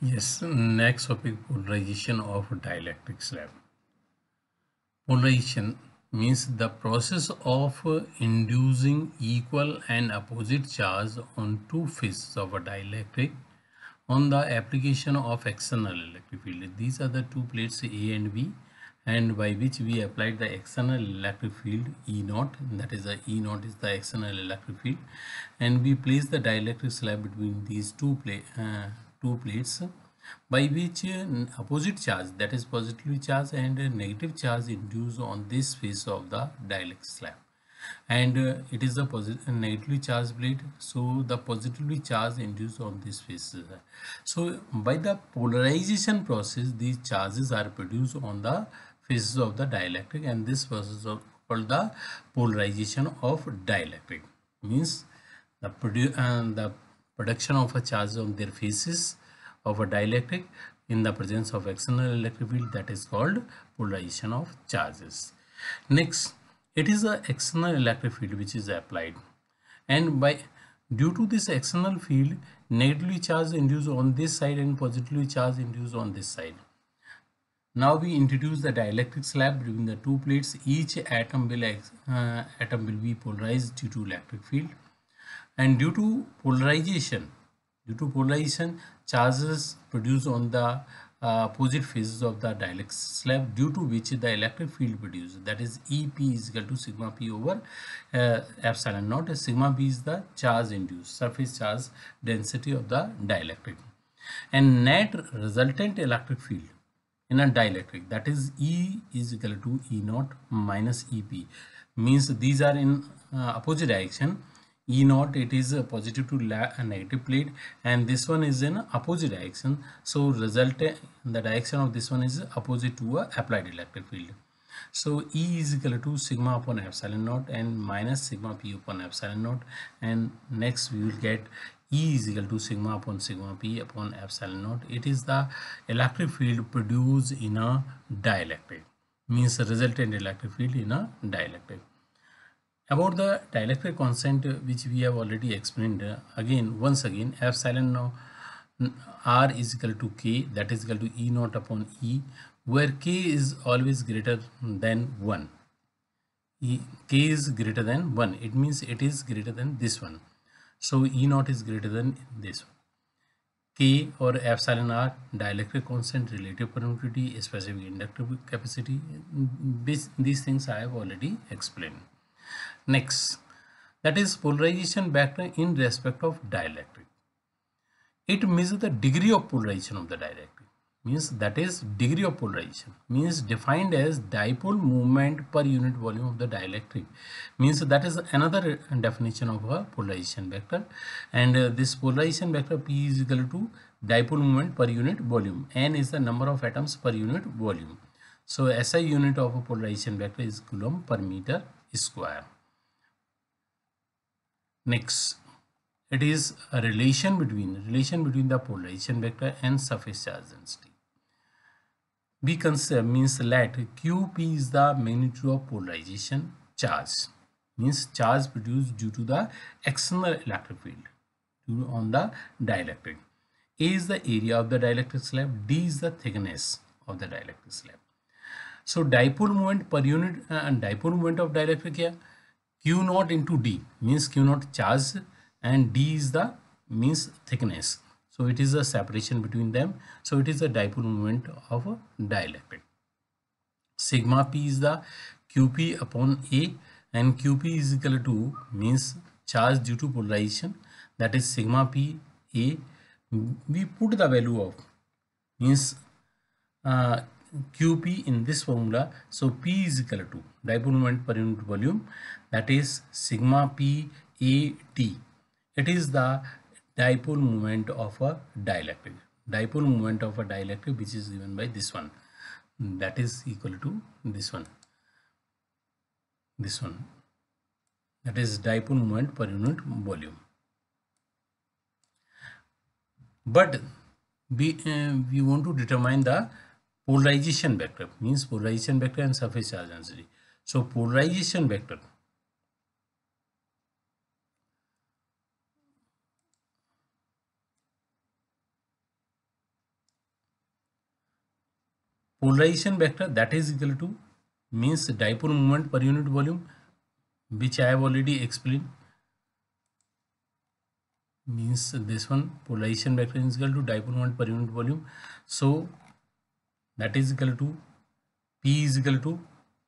Yes, next topic polarization of dielectric slab. Polarization means the process of inducing equal and opposite charge on two faces of a dielectric on the application of external electric field. These are the two plates A and B and by which we applied the external electric field E naught that is the E naught is the external electric field and we place the dielectric slab between these two plate uh, two plates by which opposite charge that is positively charge and negative charge induced on this face of the dielectric slab and uh, it is a positive negatively charged plate so the positively charge induced on this face so by the polarization process these charges are produced on the faces of the dielectric and this process of called the polarization of dielectric means the, produce and uh, the production of a charge on their faces of a dielectric in the presence of external electric field that is called polarization of charges. Next, it is the external electric field which is applied and by due to this external field negatively charge induced on this side and positively charge induced on this side. Now we introduce the dielectric slab between the two plates. Each atom will, uh, atom will be polarized due to electric field and due to polarization due to polarization charges produced on the uh, opposite phases of the dielectric slab due to which the electric field produced that is ep is equal to sigma p over uh, epsilon naught sigma p is the charge induced surface charge density of the dielectric and net resultant electric field in a dielectric that is E is equal to E naught minus EP means these are in uh, opposite direction E naught it is a uh, positive to a uh, negative plate and this one is in opposite direction. So result uh, the direction of this one is opposite to a applied electric field. So E is equal to sigma upon epsilon naught and minus sigma P upon epsilon naught and next we will get E is equal to sigma upon sigma P upon epsilon naught. It is the electric field produced in a dielectric means the resultant electric field in a dielectric. About the dielectric constant which we have already explained again once again epsilon r is equal to k that is equal to e naught upon e where k is always greater than 1 e, k is greater than 1 it means it is greater than this one so e naught is greater than this one K or epsilon r dielectric constant, relative permittivity, specific inductive capacity. these things I have already explained. Next, that is polarization vector in respect of dielectric. It measures the degree of polarization of the dielectric. Means that is degree of polarization. Means defined as dipole movement per unit volume of the dielectric. Means that is another definition of a polarization vector. And uh, this polarization vector P is equal to dipole moment per unit volume. N is the number of atoms per unit volume. So SI unit of a polarization vector is coulomb per meter square. Next, it is a relation between relation between the polarization vector and surface charge density. We consider means let QP is the magnitude of polarization charge means charge produced due to the external electric field on the dielectric. A is the area of the dielectric slab, D is the thickness of the dielectric slab. So dipole moment per unit uh, and dipole moment of dielectric here Q naught into D means Q naught charge and D is the means thickness. So it is a separation between them. So it is the dipole moment of a dielectric. Sigma P is the QP upon A and QP is equal to means charge due to polarization that is sigma P A. We put the value of means uh, QP in this formula. So P is equal to dipole moment per unit volume that is sigma P A T. It is the dipole moment of a dielectric. Dipole moment of a dielectric which is given by this one that is equal to this one. This one that is dipole moment per unit volume. But we, uh, we want to determine the polarization vector means polarization vector and surface charge density so polarization vector polarization vector that is equal to means dipole moment per unit volume which i have already explained means this one polarization vector is equal to dipole moment per unit volume so that is equal to P is equal to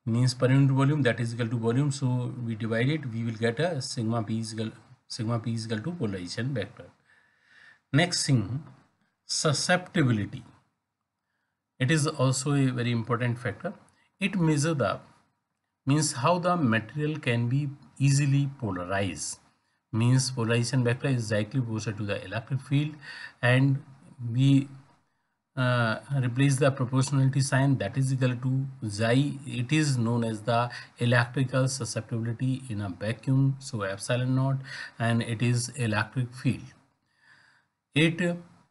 means per unit volume that is equal to volume so we divide it we will get a sigma p is equal sigma p is equal to polarization vector next thing susceptibility it is also a very important factor it measures the means how the material can be easily polarized means polarization vector is directly proportional to the electric field and we uh, replace the proportionality sign that is equal to xi it is known as the electrical susceptibility in a vacuum so epsilon naught and it is electric field it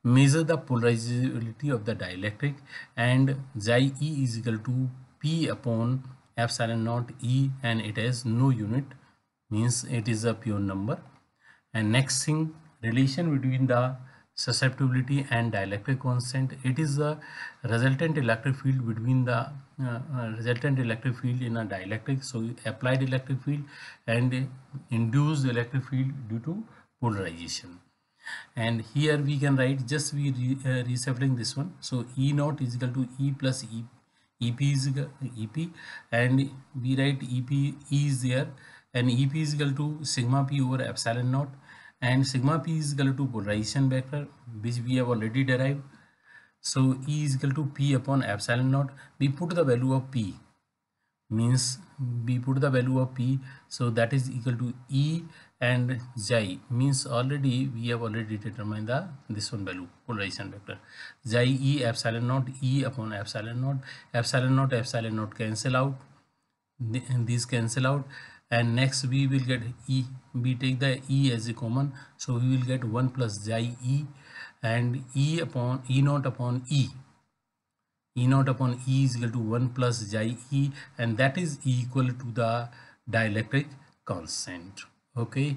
measure the polarizability of the dielectric and xi e is equal to p upon epsilon naught e and it has no unit means it is a pure number and next thing relation between the susceptibility and dielectric constant. It is the resultant electric field between the uh, uh, resultant electric field in a dielectric. So applied electric field and induced electric field due to polarization. And here we can write just we re, uh, this one. So E naught is equal to E plus E. EP is EP and we write EP E is there and EP is equal to sigma P over epsilon naught and sigma p is equal to polarization vector which we have already derived so e is equal to p upon epsilon naught we put the value of p means we put the value of p so that is equal to e and j. means already we have already determined the this one value polarization vector J e e epsilon naught e upon epsilon naught epsilon naught epsilon naught cancel out these cancel out and next we will get e we take the e as a common so we will get 1 plus xi e and e upon e naught upon e e naught upon e is equal to 1 plus xi e and that is equal to the dielectric constant okay